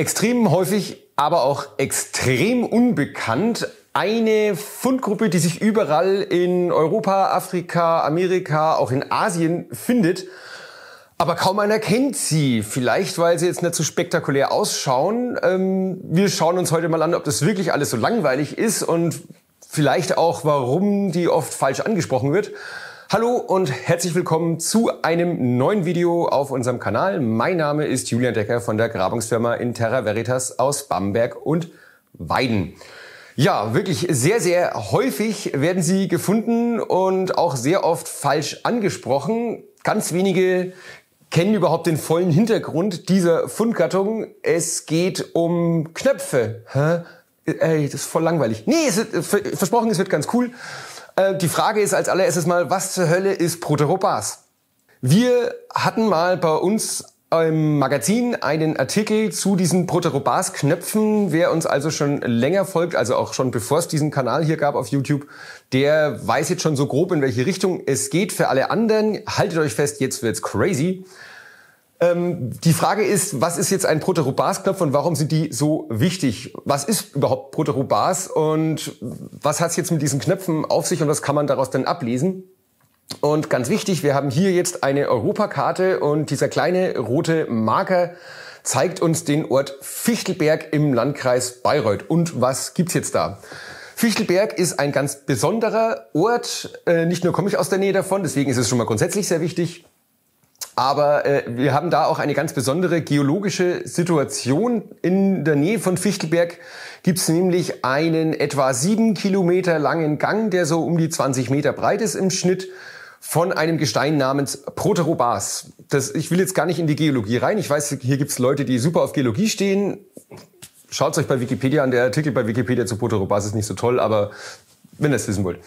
Extrem häufig, aber auch extrem unbekannt. Eine Fundgruppe, die sich überall in Europa, Afrika, Amerika, auch in Asien findet. Aber kaum einer kennt sie. Vielleicht, weil sie jetzt nicht so spektakulär ausschauen. Ähm, wir schauen uns heute mal an, ob das wirklich alles so langweilig ist und vielleicht auch, warum die oft falsch angesprochen wird. Hallo und herzlich willkommen zu einem neuen Video auf unserem Kanal. Mein Name ist Julian Decker von der Grabungsfirma Interra Veritas aus Bamberg und Weiden. Ja, wirklich sehr, sehr häufig werden sie gefunden und auch sehr oft falsch angesprochen. Ganz wenige kennen überhaupt den vollen Hintergrund dieser Fundgattung. Es geht um Knöpfe. Hä? Äh, ey, das ist voll langweilig. Nee, es wird, äh, versprochen, es wird ganz cool. Äh, die Frage ist als allererstes mal, was zur Hölle ist Proteropas? Wir hatten mal bei uns im Magazin einen Artikel zu diesen Proterobas-Knöpfen. Wer uns also schon länger folgt, also auch schon bevor es diesen Kanal hier gab auf YouTube, der weiß jetzt schon so grob, in welche Richtung es geht. Für alle anderen, haltet euch fest, jetzt wird's crazy. Ähm, die Frage ist, was ist jetzt ein Proterubas-Knopf und warum sind die so wichtig? Was ist überhaupt Proterubas und was hat es jetzt mit diesen Knöpfen auf sich und was kann man daraus denn ablesen? Und ganz wichtig, wir haben hier jetzt eine Europakarte und dieser kleine rote Marker zeigt uns den Ort Fichtelberg im Landkreis Bayreuth. Und was gibt's jetzt da? Fichtelberg ist ein ganz besonderer Ort. Äh, nicht nur komme ich aus der Nähe davon, deswegen ist es schon mal grundsätzlich sehr wichtig. Aber äh, wir haben da auch eine ganz besondere geologische Situation. In der Nähe von Fichtelberg gibt es nämlich einen etwa sieben Kilometer langen Gang, der so um die 20 Meter breit ist im Schnitt von einem Gestein namens Proterobas. Das, ich will jetzt gar nicht in die Geologie rein. Ich weiß, hier gibt es Leute, die super auf Geologie stehen. Schaut euch bei Wikipedia an. Der Artikel bei Wikipedia zu Proterobas ist nicht so toll, aber wenn ihr es wissen wollt.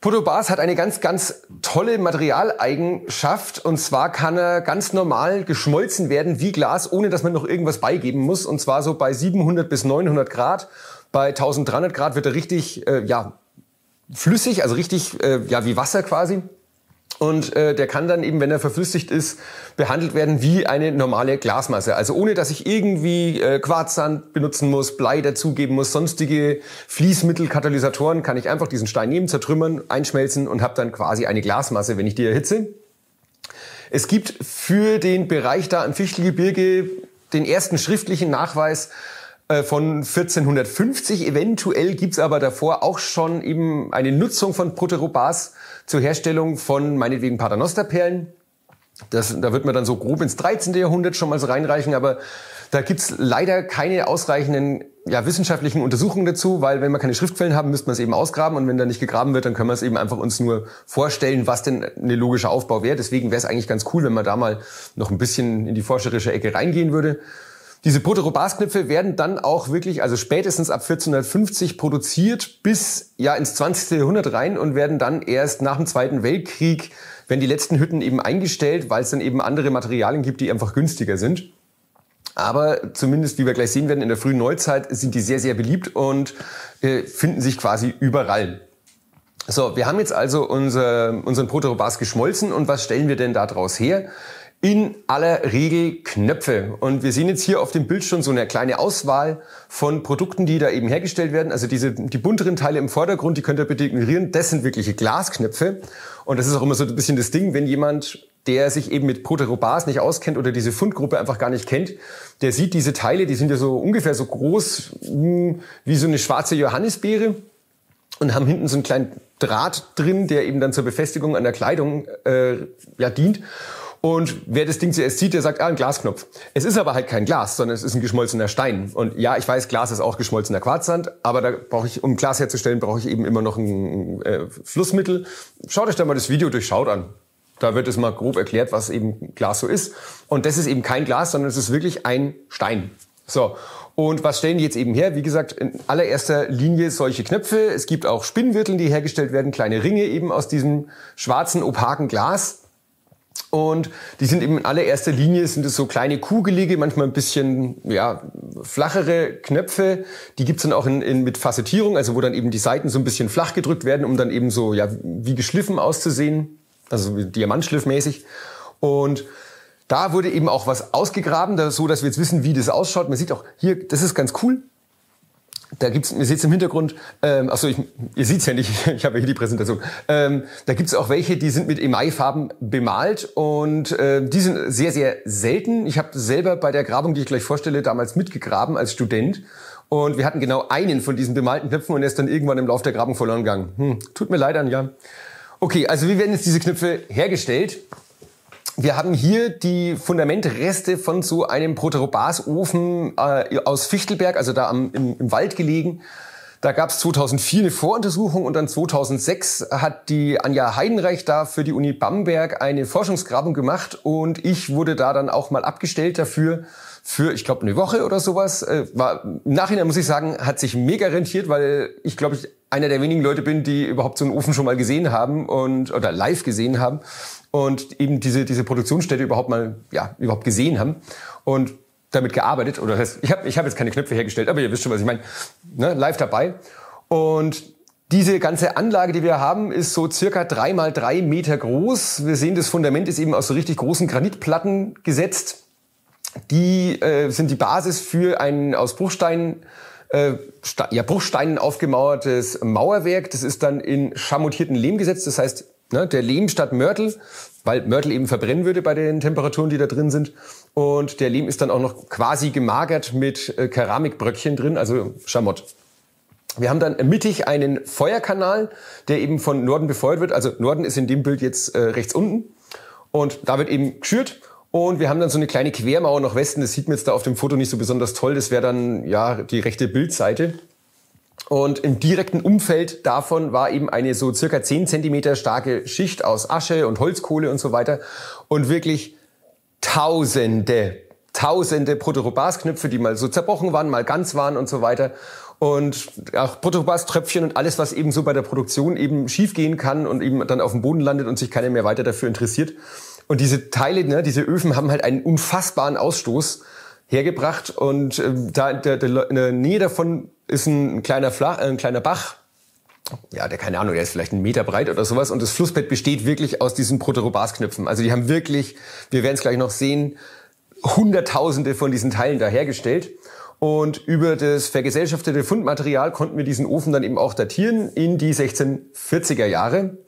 Podobas hat eine ganz, ganz tolle Materialeigenschaft und zwar kann er ganz normal geschmolzen werden wie Glas, ohne dass man noch irgendwas beigeben muss und zwar so bei 700 bis 900 Grad. Bei 1300 Grad wird er richtig, äh, ja, flüssig, also richtig, äh, ja, wie Wasser quasi. Und äh, der kann dann eben, wenn er verflüssigt ist, behandelt werden wie eine normale Glasmasse. Also ohne, dass ich irgendwie äh, Quarzsand benutzen muss, Blei dazugeben muss, sonstige Fließmittelkatalysatoren, kann ich einfach diesen Stein nehmen, zertrümmern, einschmelzen und habe dann quasi eine Glasmasse, wenn ich die erhitze. Es gibt für den Bereich da im Fichtelgebirge den ersten schriftlichen Nachweis, äh, von 1450. Eventuell gibt's aber davor auch schon eben eine Nutzung von Proterobas zur Herstellung von meinetwegen Paternosterperlen. Das, da wird man dann so grob ins 13. Jahrhundert schon mal so reinreichen, aber da gibt's leider keine ausreichenden ja, wissenschaftlichen Untersuchungen dazu, weil wenn wir keine Schriftquellen haben, müsste man es eben ausgraben und wenn da nicht gegraben wird, dann können wir es eben einfach uns nur vorstellen, was denn eine logische Aufbau wäre. Deswegen wäre es eigentlich ganz cool, wenn man da mal noch ein bisschen in die forscherische Ecke reingehen würde. Diese Proterobasknöpfe werden dann auch wirklich, also spätestens ab 1450 produziert bis ja ins 20. Jahrhundert rein und werden dann erst nach dem Zweiten Weltkrieg, wenn die letzten Hütten eben eingestellt, weil es dann eben andere Materialien gibt, die einfach günstiger sind. Aber zumindest, wie wir gleich sehen werden, in der frühen Neuzeit sind die sehr, sehr beliebt und äh, finden sich quasi überall. So, wir haben jetzt also unser, unseren Protorobas geschmolzen und was stellen wir denn da draus her? in aller Regel Knöpfe. Und wir sehen jetzt hier auf dem Bild schon so eine kleine Auswahl von Produkten, die da eben hergestellt werden. Also diese, die bunteren Teile im Vordergrund, die könnt ihr bitte ignorieren. Das sind wirkliche Glasknöpfe. Und das ist auch immer so ein bisschen das Ding, wenn jemand der sich eben mit Proterobas nicht auskennt oder diese Fundgruppe einfach gar nicht kennt, der sieht diese Teile, die sind ja so ungefähr so groß hm, wie so eine schwarze Johannisbeere und haben hinten so einen kleinen Draht drin, der eben dann zur Befestigung an der Kleidung äh, ja, dient. Und wer das Ding zuerst sieht, der sagt, ah, ein Glasknopf. Es ist aber halt kein Glas, sondern es ist ein geschmolzener Stein. Und ja, ich weiß, Glas ist auch geschmolzener Quarzsand, aber da brauche ich, um Glas herzustellen, brauche ich eben immer noch ein äh, Flussmittel. Schaut euch da mal das Video durchschaut an. Da wird es mal grob erklärt, was eben Glas so ist. Und das ist eben kein Glas, sondern es ist wirklich ein Stein. So. Und was stellen die jetzt eben her? Wie gesagt, in allererster Linie solche Knöpfe. Es gibt auch Spinnwirteln, die hergestellt werden, kleine Ringe eben aus diesem schwarzen, opaken Glas. Und die sind eben in allererster Linie, sind es so kleine Kugelige, manchmal ein bisschen ja, flachere Knöpfe. Die gibt's dann auch in, in, mit Facettierung, also wo dann eben die Seiten so ein bisschen flach gedrückt werden, um dann eben so ja, wie geschliffen auszusehen, also diamantschliffmäßig. Und da wurde eben auch was ausgegraben, so dass wir jetzt wissen, wie das ausschaut. Man sieht auch hier, das ist ganz cool da gibt's, ihr seht im Hintergrund, ähm, achso, ich, ihr seht's ja nicht, ich habe ja hier die Präsentation. Ähm, da gibt's auch welche, die sind mit Emailfarben bemalt und äh, die sind sehr, sehr selten. Ich habe selber bei der Grabung, die ich gleich vorstelle, damals mitgegraben als Student. Und wir hatten genau einen von diesen bemalten Knöpfen und er ist dann irgendwann im Lauf der Grabung verloren gegangen. Hm, tut mir leid an, ja. Okay, also wie werden jetzt diese Knöpfe hergestellt? Wir haben hier die Fundamentreste von so einem Proterobasofen äh, aus Fichtelberg, also da am, im, im Wald gelegen. Da gab es 2004 eine Voruntersuchung und dann 2006 hat die Anja Heidenreich da für die Uni Bamberg eine Forschungsgrabung gemacht und ich wurde da dann auch mal abgestellt dafür für, ich glaube, eine Woche oder sowas. Äh, war, Im Nachhinein muss ich sagen, hat sich mega rentiert, weil ich glaube, ich einer der wenigen Leute bin, die überhaupt so einen Ofen schon mal gesehen haben und oder live gesehen haben und eben diese diese Produktionsstätte überhaupt mal ja überhaupt gesehen haben und damit gearbeitet oder das heißt, ich habe ich habe jetzt keine Knöpfe hergestellt, aber ihr wisst schon, was ich meine, ne, live dabei und diese ganze Anlage, die wir haben, ist so circa drei mal drei Meter groß. Wir sehen, das Fundament ist eben aus so richtig großen Granitplatten gesetzt. Die äh, sind die Basis für einen aus Bruchstein äh, ja, Bruchsteinen aufgemauertes Mauerwerk. Das ist dann in schamottierten Lehm gesetzt. Das heißt, ne, der Lehm statt Mörtel, weil Mörtel eben verbrennen würde bei den Temperaturen, die da drin sind. Und der Lehm ist dann auch noch quasi gemagert mit äh, Keramikbröckchen drin, also Schamott. Wir haben dann mittig einen Feuerkanal, der eben von Norden befeuert wird. Also Norden ist in dem Bild jetzt äh, rechts unten. Und da wird eben geschürt und wir haben dann so eine kleine Quermauer nach Westen. Das sieht man jetzt da auf dem Foto nicht so besonders toll. Das wäre dann ja die rechte Bildseite. Und im direkten Umfeld davon war eben eine so circa 10 Zentimeter starke Schicht aus Asche und Holzkohle und so weiter. Und wirklich Tausende, Tausende Proterobasknöpfe, die mal so zerbrochen waren, mal ganz waren und so weiter. Und auch Protobas-Tröpfchen und alles, was eben so bei der Produktion eben schiefgehen kann und eben dann auf dem Boden landet und sich keiner mehr weiter dafür interessiert. Und diese Teile, ne, diese Öfen haben halt einen unfassbaren Ausstoß hergebracht. Und äh, da, der, der, in der Nähe davon ist ein kleiner, Fla äh, ein kleiner Bach. Ja, der keine Ahnung, der ist vielleicht einen Meter breit oder sowas. Und das Flussbett besteht wirklich aus diesen Proterobasknöpfen. Also die haben wirklich, wir werden es gleich noch sehen, Hunderttausende von diesen Teilen da hergestellt. Und über das vergesellschaftete Fundmaterial konnten wir diesen Ofen dann eben auch datieren in die 1640er Jahre.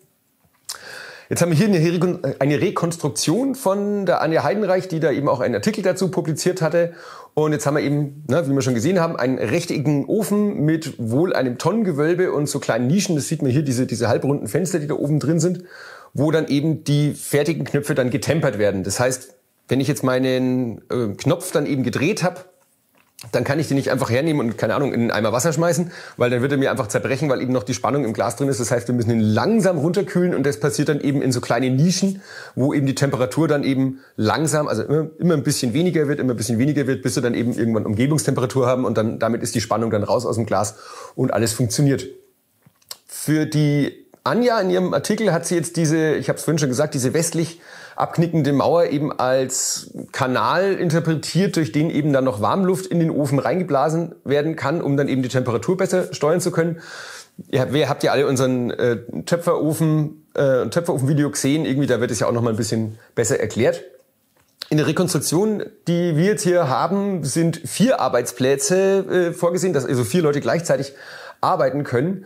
Jetzt haben wir hier eine, eine Rekonstruktion von der Anja Heidenreich, die da eben auch einen Artikel dazu publiziert hatte. Und jetzt haben wir eben, ne, wie wir schon gesehen haben, einen rechteckigen Ofen mit wohl einem Tonnengewölbe und so kleinen Nischen. Das sieht man hier, diese, diese halbrunden Fenster, die da oben drin sind, wo dann eben die fertigen Knöpfe dann getempert werden. Das heißt, wenn ich jetzt meinen äh, Knopf dann eben gedreht habe, dann kann ich den nicht einfach hernehmen und, keine Ahnung, in einen Eimer Wasser schmeißen, weil dann wird er mir einfach zerbrechen, weil eben noch die Spannung im Glas drin ist. Das heißt, wir müssen ihn langsam runterkühlen und das passiert dann eben in so kleine Nischen, wo eben die Temperatur dann eben langsam, also immer, immer ein bisschen weniger wird, immer ein bisschen weniger wird, bis wir dann eben irgendwann Umgebungstemperatur haben und dann damit ist die Spannung dann raus aus dem Glas und alles funktioniert. Für die Anja, in ihrem Artikel hat sie jetzt diese, ich habe es vorhin schon gesagt, diese westlich abknickende Mauer eben als Kanal interpretiert, durch den eben dann noch Warmluft in den Ofen reingeblasen werden kann, um dann eben die Temperatur besser steuern zu können. Ja, wer habt ihr alle unseren äh, Töpferofen, äh, Töpferofen-Video gesehen, irgendwie da wird es ja auch noch mal ein bisschen besser erklärt. In der Rekonstruktion, die wir jetzt hier haben, sind vier Arbeitsplätze äh, vorgesehen, dass also vier Leute gleichzeitig arbeiten können.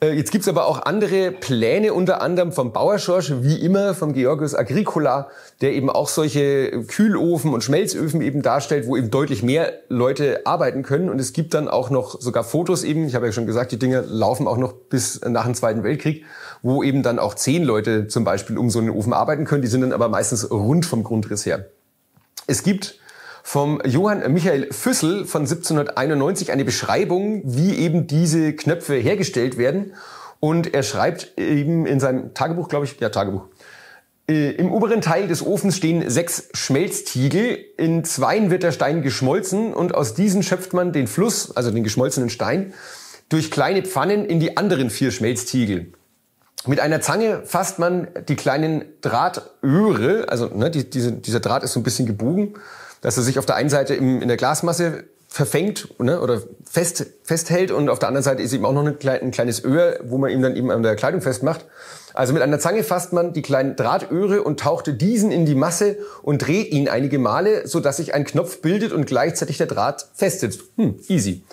Äh, jetzt gibt's aber auch andere Pläne, unter anderem vom Bauerschorsch, wie immer vom Georgius Agricola, der eben auch solche Kühlofen und Schmelzöfen eben darstellt, wo eben deutlich mehr Leute arbeiten können. Und es gibt dann auch noch sogar Fotos eben, ich habe ja schon gesagt, die Dinger laufen auch noch bis nach dem Zweiten Weltkrieg, wo eben dann auch zehn Leute zum Beispiel um so einen Ofen arbeiten können. Die sind dann aber meistens rund vom Grundriss her. Es gibt vom Johann Michael Füssel von 1791 eine Beschreibung, wie eben diese Knöpfe hergestellt werden. Und er schreibt eben in seinem Tagebuch, glaube ich, ja, Tagebuch. Äh, Im oberen Teil des Ofens stehen sechs Schmelztiegel. In zweien wird der Stein geschmolzen und aus diesen schöpft man den Fluss, also den geschmolzenen Stein, durch kleine Pfannen in die anderen vier Schmelztiegel. Mit einer Zange fasst man die kleinen Drahtöhre, also ne, die, diese, dieser Draht ist so ein bisschen gebogen, dass er sich auf der einen Seite im, in der Glasmasse verfängt ne, oder fest, festhält und auf der anderen Seite ist eben auch noch ein, kleines Öhr, wo man ihm dann eben an der Kleidung festmacht. Also mit einer Zange fasst man die kleinen Drahtöhre und tauchte diesen in die Masse und dreht ihn einige Male, sodass sich ein Knopf bildet und gleichzeitig der Draht festet. Hm, easy.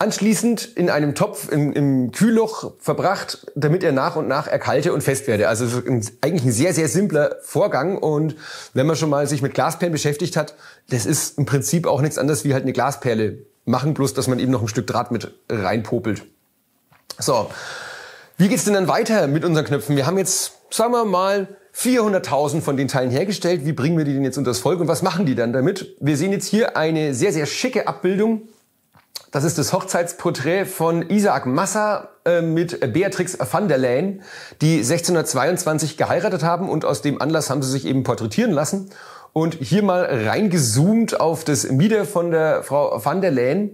Anschließend in einem Topf im, im Kühlloch verbracht, damit er nach und nach erkalte und fest werde. Also ein, eigentlich ein sehr, sehr simpler Vorgang. Und wenn man schon mal sich mit Glasperlen beschäftigt hat, das ist im Prinzip auch nichts anderes wie halt eine Glasperle machen, bloß dass man eben noch ein Stück Draht mit reinpopelt. So, wie geht's denn dann weiter mit unseren Knöpfen? Wir haben jetzt, sagen wir mal, 400.000 von den Teilen hergestellt. Wie bringen wir die denn jetzt unter das Volk und was machen die dann damit? Wir sehen jetzt hier eine sehr, sehr schicke Abbildung das ist das Hochzeitsporträt von Isaac Massa äh, mit Beatrix van der Leyen, die 1622 geheiratet haben und aus dem Anlass haben sie sich eben porträtieren lassen. Und hier mal reingezoomt auf das Mieder von der Frau van der Leyen.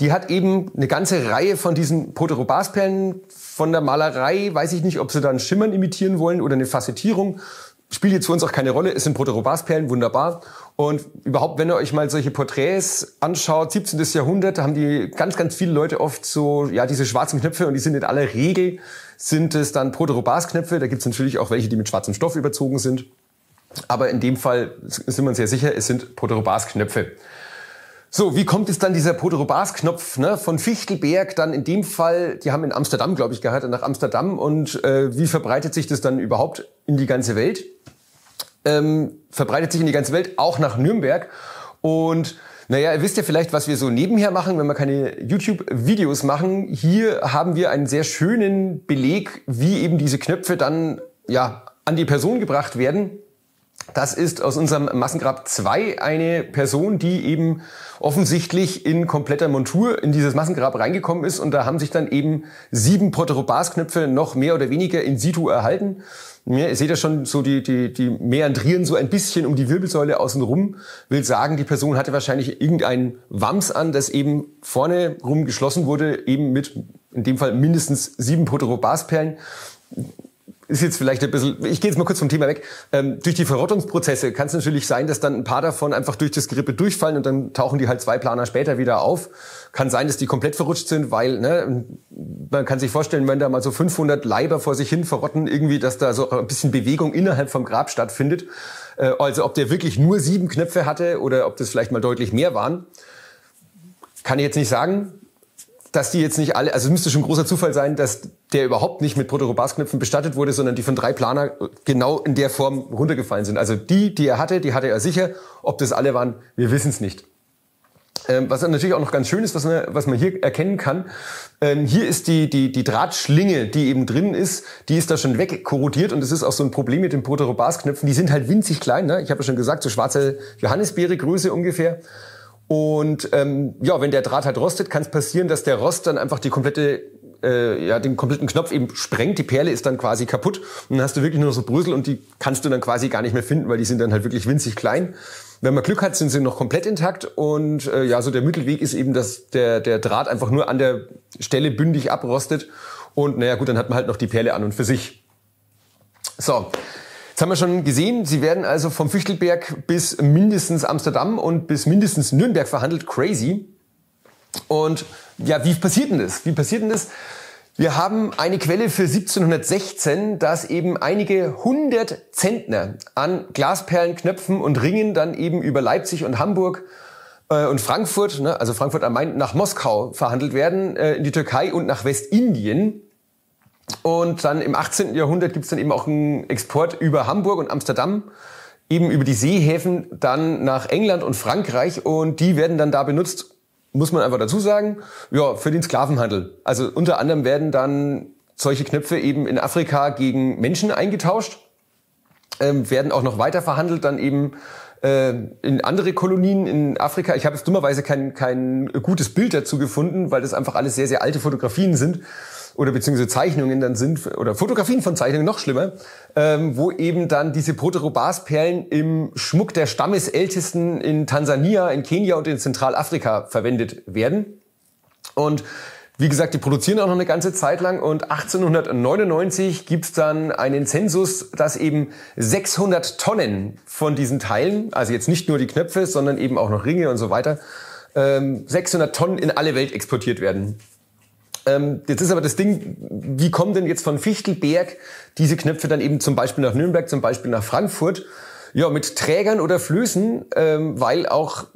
Die hat eben eine ganze Reihe von diesen Poterobasperlen von der Malerei. Weiß ich nicht, ob sie dann Schimmern imitieren wollen oder eine Facettierung. Spielt jetzt für uns auch keine Rolle. Es sind Poterobasperlen, wunderbar. Und überhaupt, wenn ihr euch mal solche Porträts anschaut, 17. Jahrhundert, da haben die ganz, ganz viele Leute oft so, ja, diese schwarzen Knöpfe und die sind in aller Regel, sind es dann Proterobas-Knöpfe. Da gibt's natürlich auch welche, die mit schwarzem Stoff überzogen sind. Aber in dem Fall sind wir uns sehr sicher, es sind Proterobas-Knöpfe. So, wie kommt es dann dieser Poderobas-Knopf ne, von Fichtelberg dann in dem Fall, die haben in Amsterdam, glaube ich, geheiratet, nach Amsterdam und äh, wie verbreitet sich das dann überhaupt in die ganze Welt? ähm, verbreitet sich in die ganze Welt, auch nach Nürnberg. Und naja, ihr wisst ja vielleicht, was wir so nebenher machen, wenn wir keine YouTube-Videos machen. Hier haben wir einen sehr schönen Beleg, wie eben diese Knöpfe dann ja, an die Person gebracht werden. Das ist aus unserem Massengrab 2 eine Person, die eben offensichtlich in kompletter Montur in dieses Massengrab reingekommen ist. Und da haben sich dann eben sieben Proterobas-Knöpfe noch mehr oder weniger in situ erhalten. Ja, ihr seht ja schon, so die, die, die meandrieren so ein bisschen um die Wirbelsäule außen rum. Will sagen, die Person hatte wahrscheinlich irgendeinen Wams an, das eben vorne rum geschlossen wurde, eben mit in dem Fall mindestens sieben Protorobasperlen ist jetzt vielleicht ein bisschen, ich gehe jetzt mal kurz vom Thema weg. Ähm, durch die Verrottungsprozesse kann es natürlich sein, dass dann ein paar davon einfach durch das Gerippe durchfallen und dann tauchen die halt zwei Planer später wieder auf. Kann sein, dass die komplett verrutscht sind, weil ne, man kann sich vorstellen, wenn da mal so 500 Leiber vor sich hin verrotten, irgendwie, dass da so ein bisschen Bewegung innerhalb vom Grab stattfindet. Äh, also ob der wirklich nur sieben Knöpfe hatte oder ob das vielleicht mal deutlich mehr waren, kann ich jetzt nicht sagen dass die jetzt nicht alle, also es müsste schon großer Zufall sein, dass der überhaupt nicht mit Protokobasknöpfen bestattet wurde, sondern die von drei Planer genau in der Form runtergefallen sind. Also die, die er hatte, die hatte er sicher. Ob das alle waren, wir wissen es nicht. Ähm, was natürlich auch noch ganz schön ist, was man, was man hier erkennen kann, ähm, hier ist die, die, die Drahtschlinge, die eben drin ist, die ist da schon wegkorrodiert und das ist auch so ein Problem mit den Proterobasknöpfen. Die sind halt winzig klein, ne? ich habe ja schon gesagt, so schwarze Johannisbeere-Größe ungefähr. Und ähm, ja, wenn der Draht halt rostet, kann es passieren, dass der Rost dann einfach die komplette äh, ja, den kompletten Knopf eben sprengt, die Perle ist dann quasi kaputt und dann hast du wirklich nur so Brösel und die kannst du dann quasi gar nicht mehr finden, weil die sind dann halt wirklich winzig klein. Wenn man Glück hat, sind sie noch komplett intakt und äh, ja, so der Mittelweg ist eben, dass der, der Draht einfach nur an der Stelle bündig abrostet und naja gut, dann hat man halt noch die Perle an und für sich. So, Jetzt haben wir schon gesehen, Sie werden also vom Füchtelberg bis mindestens Amsterdam und bis mindestens Nürnberg verhandelt. Crazy. Und ja, wie passiert denn das? Wie passiert denn das? Wir haben eine Quelle für 1716, dass eben einige hundert Zentner an Glasperlenknöpfen und Ringen dann eben über Leipzig und Hamburg äh, und Frankfurt, ne, also Frankfurt am Main, nach Moskau verhandelt werden, äh, in die Türkei und nach Westindien. Und dann im 18. Jahrhundert gibt's dann eben auch einen Export über Hamburg und Amsterdam, eben über die Seehäfen dann nach England und Frankreich und die werden dann da benutzt, muss man einfach dazu sagen, ja, für den Sklavenhandel. Also unter anderem werden dann solche Knöpfe eben in Afrika gegen Menschen eingetauscht, ähm, werden auch noch weiter verhandelt, dann eben äh, in andere Kolonien in Afrika. Ich habe jetzt dummerweise kein, kein gutes Bild dazu gefunden, weil das einfach alles sehr, sehr alte Fotografien sind oder beziehungsweise Zeichnungen dann sind, oder Fotografien von Zeichnungen noch schlimmer, ähm, wo eben dann diese Protorobas-Perlen im Schmuck der Stammesältesten in Tansania, in Kenia und in Zentralafrika verwendet werden. Und wie gesagt, die produzieren auch noch eine ganze Zeit lang und 1899 gibt's dann einen Zensus, dass eben 600 Tonnen von diesen Teilen, also jetzt nicht nur die Knöpfe, sondern eben auch noch Ringe und so weiter, 600 ähm, Tonnen in alle Welt exportiert werden. Ähm, jetzt ist aber das Ding, wie kommen denn jetzt von Fichtelberg diese Knöpfe dann eben zum Beispiel nach Nürnberg, zum Beispiel nach Frankfurt? Ja, mit Trägern oder Flößen, ähm, weil auch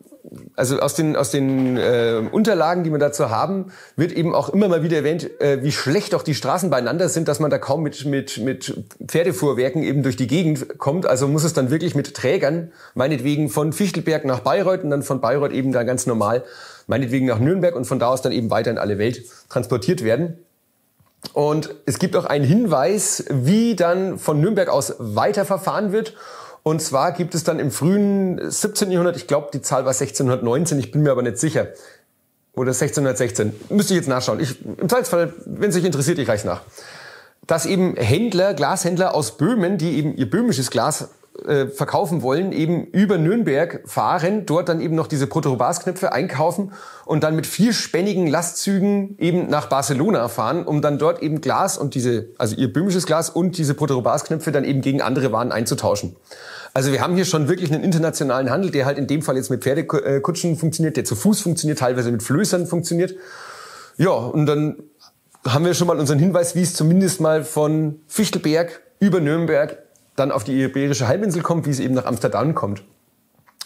also aus den, aus den äh, Unterlagen, die wir dazu haben, wird eben auch immer mal wieder erwähnt, äh, wie schlecht auch die Straßen beieinander sind, dass man da kaum mit, mit, mit Pferdefuhrwerken eben durch die Gegend kommt. Also muss es dann wirklich mit Trägern, meinetwegen von Fichtelberg nach Bayreuth und dann von Bayreuth eben dann ganz normal, meinetwegen nach Nürnberg und von da aus dann eben weiter in alle Welt transportiert werden. Und es gibt auch einen Hinweis, wie dann von Nürnberg aus weiterverfahren wird. Und zwar gibt es dann im frühen 17. Jahrhundert, ich glaube, die Zahl war 1619, ich bin mir aber nicht sicher. Oder 1616. Müsste ich jetzt nachschauen. Ich, Im Zweifelsfall, wenn es euch interessiert, ich reiche nach. Dass eben Händler, Glashändler aus Böhmen, die eben ihr böhmisches Glas äh, verkaufen wollen, eben über Nürnberg fahren, dort dann eben noch diese Protobasknöpfe einkaufen und dann mit vierspännigen Lastzügen eben nach Barcelona fahren, um dann dort eben Glas und diese, also ihr böhmisches Glas und diese Protobasknöpfe dann eben gegen andere Waren einzutauschen. Also wir haben hier schon wirklich einen internationalen Handel, der halt in dem Fall jetzt mit Pferdekutschen äh, funktioniert, der zu Fuß funktioniert, teilweise mit Flößern funktioniert. Ja, und dann haben wir schon mal unseren Hinweis, wie es zumindest mal von Fichtelberg über Nürnberg dann auf die iberische Halbinsel kommt, wie es eben nach Amsterdam kommt.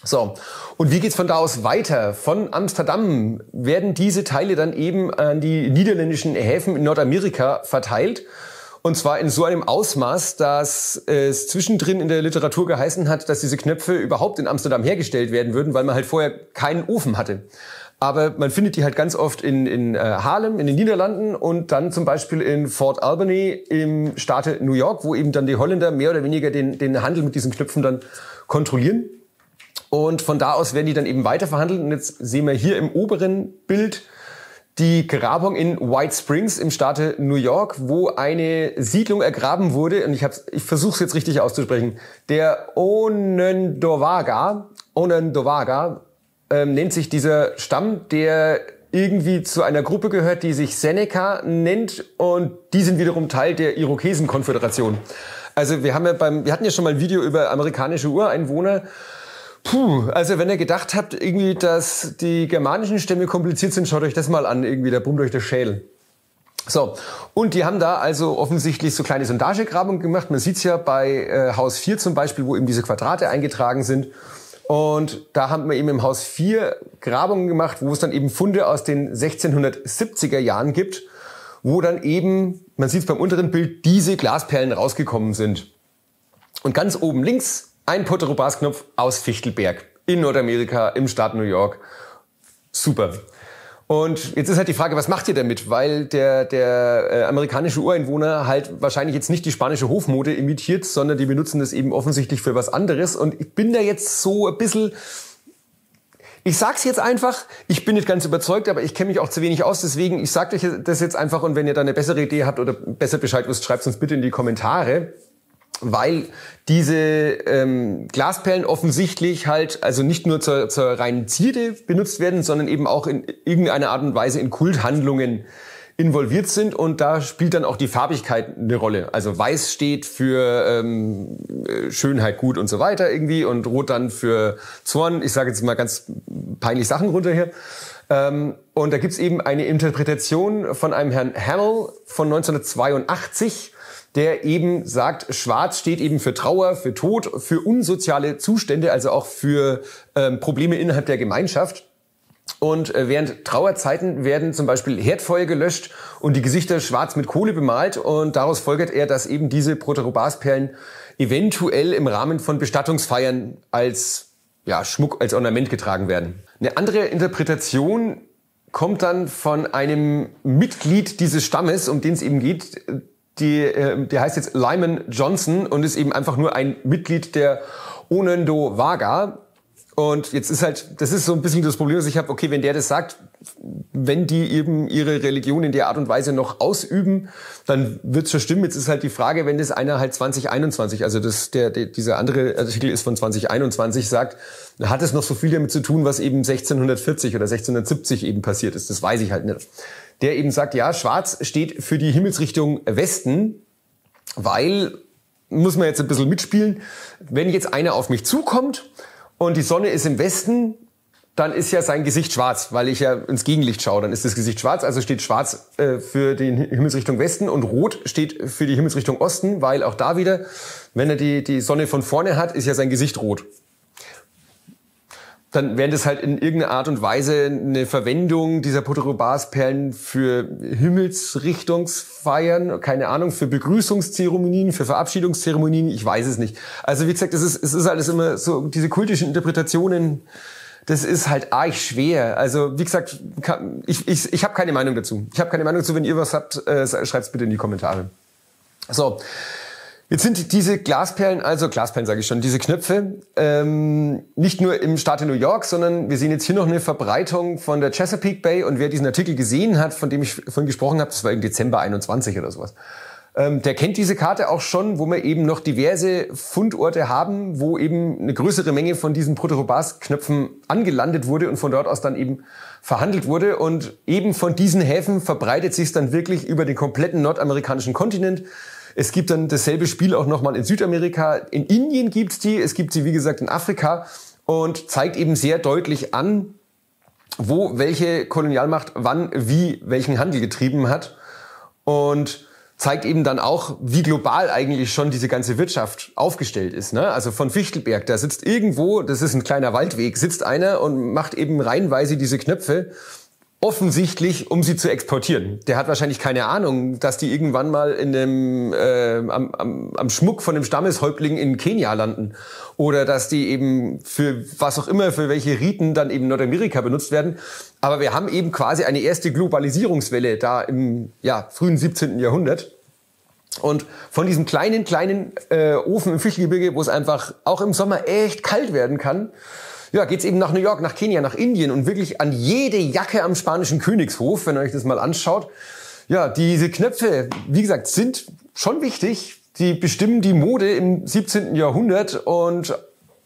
So, und wie geht's von da aus weiter? Von Amsterdam werden diese Teile dann eben an die niederländischen Häfen in Nordamerika verteilt. Und zwar in so einem Ausmaß, dass es zwischendrin in der Literatur geheißen hat, dass diese Knöpfe überhaupt in Amsterdam hergestellt werden würden, weil man halt vorher keinen Ofen hatte. Aber man findet die halt ganz oft in, in äh, Harlem, in den Niederlanden und dann zum Beispiel in Fort Albany im Staate New York, wo eben dann die Holländer mehr oder weniger den, den Handel mit diesen Knöpfen dann kontrollieren. Und von da aus werden die dann eben weiter verhandelt. Und jetzt sehen wir hier im oberen Bild die Grabung in White Springs im Staate New York, wo eine Siedlung ergraben wurde. Und ich, hab's, ich versuche es jetzt richtig auszusprechen. Der Onondaga, Onondaga ähm, nennt sich dieser Stamm, der irgendwie zu einer Gruppe gehört, die sich Seneca nennt und die sind wiederum Teil der Irokesen-Konföderation. Also wir haben ja beim, wir hatten ja schon mal ein Video über amerikanische Ureinwohner. Puh, also wenn ihr gedacht habt, irgendwie, dass die germanischen Stämme kompliziert sind, schaut euch das mal an, irgendwie, da brummt euch der Schädel. So, und die haben da also offensichtlich so kleine Sondagegrabungen gemacht. Man sieht's ja bei äh, Haus 4 zum Beispiel, wo eben diese Quadrate eingetragen sind. Und da haben wir eben im Haus vier Grabungen gemacht, wo es dann eben Funde aus den 1670er Jahren gibt, wo dann eben, man sieht es beim unteren Bild, diese Glasperlen rausgekommen sind. Und ganz oben links ein Potterobas-Knopf aus Fichtelberg in Nordamerika im Staat New York. Super. Und jetzt ist halt die Frage, was macht ihr damit? Weil der, der äh, amerikanische Ureinwohner halt wahrscheinlich jetzt nicht die spanische Hofmode imitiert, sondern die benutzen das eben offensichtlich für was anderes. Und ich bin da jetzt so ein bisschen ich sag's jetzt einfach, ich bin nicht ganz überzeugt, aber ich kenne mich auch zu wenig aus, deswegen ich sag euch das jetzt einfach und wenn ihr da eine bessere Idee habt oder besser Bescheid wisst, schreibt's uns bitte in die Kommentare weil diese ähm, Glasperlen offensichtlich halt also nicht nur zur, zur reinen Zierde benutzt werden, sondern eben auch in irgendeiner Art und Weise in Kulthandlungen involviert sind und da spielt dann auch die Farbigkeit eine Rolle. Also weiß steht für ähm, Schönheit gut und so weiter irgendwie und rot dann für Zorn. Ich sage jetzt mal ganz peinlich Sachen runter hier. Ähm, und da gibt's eben eine Interpretation von einem Herrn Hamel von 1982 der eben sagt, schwarz steht eben für Trauer, für Tod, für unsoziale Zustände, also auch für ähm, Probleme innerhalb der Gemeinschaft. Und äh, während Trauerzeiten werden zum Beispiel Herdfeuer gelöscht und die Gesichter schwarz mit Kohle bemalt. Und daraus folgert er, dass eben diese Proterobasperlen eventuell im Rahmen von Bestattungsfeiern als ja, Schmuck, als Ornament getragen werden. Eine andere Interpretation kommt dann von einem Mitglied dieses Stammes, um den es eben geht, äh, die, äh, der heißt jetzt Lyman Johnson und ist eben einfach nur ein Mitglied der Onendo Vaga. Und jetzt ist halt, das ist so ein bisschen das Problem, dass ich habe, okay, wenn der das sagt, wenn die eben ihre Religion in der Art und Weise noch ausüben, dann wird's schon stimmen. Jetzt ist halt die Frage, wenn das einer halt 2021, also das, der, der, dieser andere Artikel ist von 2021, sagt, hat es noch so viel damit zu tun, was eben 1640 oder 1670 eben passiert ist. Das weiß ich halt nicht. Der eben sagt, ja, schwarz steht für die Himmelsrichtung Westen, weil, muss man jetzt ein bisschen mitspielen, wenn jetzt einer auf mich zukommt, und die Sonne ist im Westen, dann ist ja sein Gesicht schwarz, weil ich ja ins Gegenlicht schaue. Dann ist das Gesicht schwarz, also steht schwarz äh, für die Himmelsrichtung Westen und rot steht für die Himmelsrichtung Osten, weil auch da wieder, wenn er die, die Sonne von vorne hat, ist ja sein Gesicht rot dann wären das halt in irgendeiner Art und Weise eine Verwendung dieser Potorobarsperlen für Himmelsrichtungsfeiern, keine Ahnung, für Begrüßungszeremonien, für Verabschiedungszeremonien, ich weiß es nicht. Also wie gesagt, es ist, es ist alles immer so, diese kultischen Interpretationen, das ist halt arg schwer. Also wie gesagt, ich, ich, ich habe keine Meinung dazu. Ich habe keine Meinung dazu, wenn ihr was habt, äh, schreibt bitte in die Kommentare. So, Jetzt sind diese Glasperlen, also Glasperlen sage ich schon, diese Knöpfe, ähm, nicht nur im Staate New York, sondern wir sehen jetzt hier noch eine Verbreitung von der Chesapeake Bay. Und wer diesen Artikel gesehen hat, von dem ich vorhin gesprochen habe, das war im Dezember 21 oder sowas, ähm, der kennt diese Karte auch schon, wo wir eben noch diverse Fundorte haben, wo eben eine größere Menge von diesen Protorobas-Knöpfen angelandet wurde und von dort aus dann eben verhandelt wurde. Und eben von diesen Häfen verbreitet sich es dann wirklich über den kompletten nordamerikanischen Kontinent es gibt dann dasselbe Spiel auch nochmal in Südamerika. In Indien gibt's die, es gibt sie, wie gesagt, in Afrika und zeigt eben sehr deutlich an, wo welche Kolonialmacht wann wie welchen Handel getrieben hat und zeigt eben dann auch, wie global eigentlich schon diese ganze Wirtschaft aufgestellt ist. Ne? Also von Fichtelberg, da sitzt irgendwo, das ist ein kleiner Waldweg, sitzt einer und macht eben reinweise diese Knöpfe offensichtlich, um sie zu exportieren. Der hat wahrscheinlich keine Ahnung, dass die irgendwann mal in dem, äh, am, am, am Schmuck von einem Stammeshäuptling in Kenia landen. Oder dass die eben für was auch immer, für welche Riten dann eben Nordamerika benutzt werden. Aber wir haben eben quasi eine erste Globalisierungswelle da im ja, frühen 17. Jahrhundert. Und von diesem kleinen, kleinen äh, Ofen im Fischgebirge, wo es einfach auch im Sommer echt kalt werden kann, ja, geht's eben nach New York, nach Kenia, nach Indien und wirklich an jede Jacke am spanischen Königshof, wenn ihr euch das mal anschaut. Ja, diese Knöpfe, wie gesagt, sind schon wichtig. Die bestimmen die Mode im 17. Jahrhundert und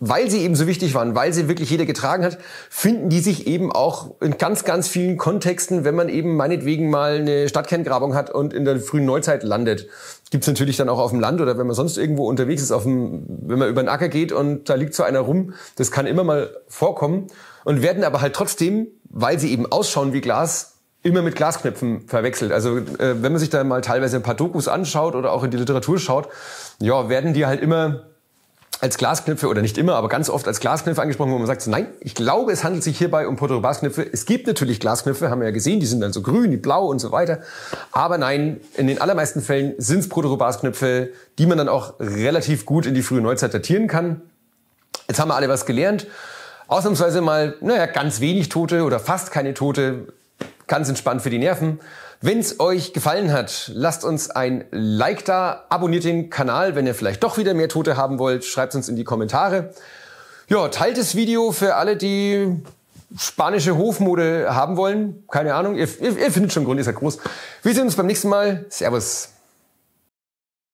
weil sie eben so wichtig waren, weil sie wirklich jeder getragen hat, finden die sich eben auch in ganz, ganz vielen Kontexten, wenn man eben meinetwegen mal eine Stadtkenngrabung hat und in der frühen Neuzeit landet. Gibt's natürlich dann auch auf dem Land oder wenn man sonst irgendwo unterwegs ist, auf dem, wenn man über den Acker geht und da liegt so einer rum. Das kann immer mal vorkommen und werden aber halt trotzdem, weil sie eben ausschauen wie Glas, immer mit Glasknöpfen verwechselt. Also äh, wenn man sich da mal teilweise ein paar Dokus anschaut oder auch in die Literatur schaut, ja, werden die halt immer als Glasknöpfe oder nicht immer, aber ganz oft als Glasknöpfe angesprochen, wo man sagt, nein, ich glaube, es handelt sich hierbei um Protobasknöpfe. Es gibt natürlich Glasknöpfe, haben wir ja gesehen, die sind dann so grün, die blau und so weiter. Aber nein, in den allermeisten Fällen sind es Protobasknöpfe, die man dann auch relativ gut in die frühe Neuzeit datieren kann. Jetzt haben wir alle was gelernt. Ausnahmsweise mal, naja, ganz wenig Tote oder fast keine Tote. Ganz entspannt für die Nerven. Wenn's euch gefallen hat, lasst uns ein Like da, abonniert den Kanal, wenn ihr vielleicht doch wieder mehr Tote haben wollt, schreibt uns in die Kommentare. Ja, teilt das Video für alle, die spanische Hofmode haben wollen. Keine Ahnung, ihr, ihr, ihr findet schon Grund, ist ja groß. Wir sehen uns beim nächsten Mal. Servus.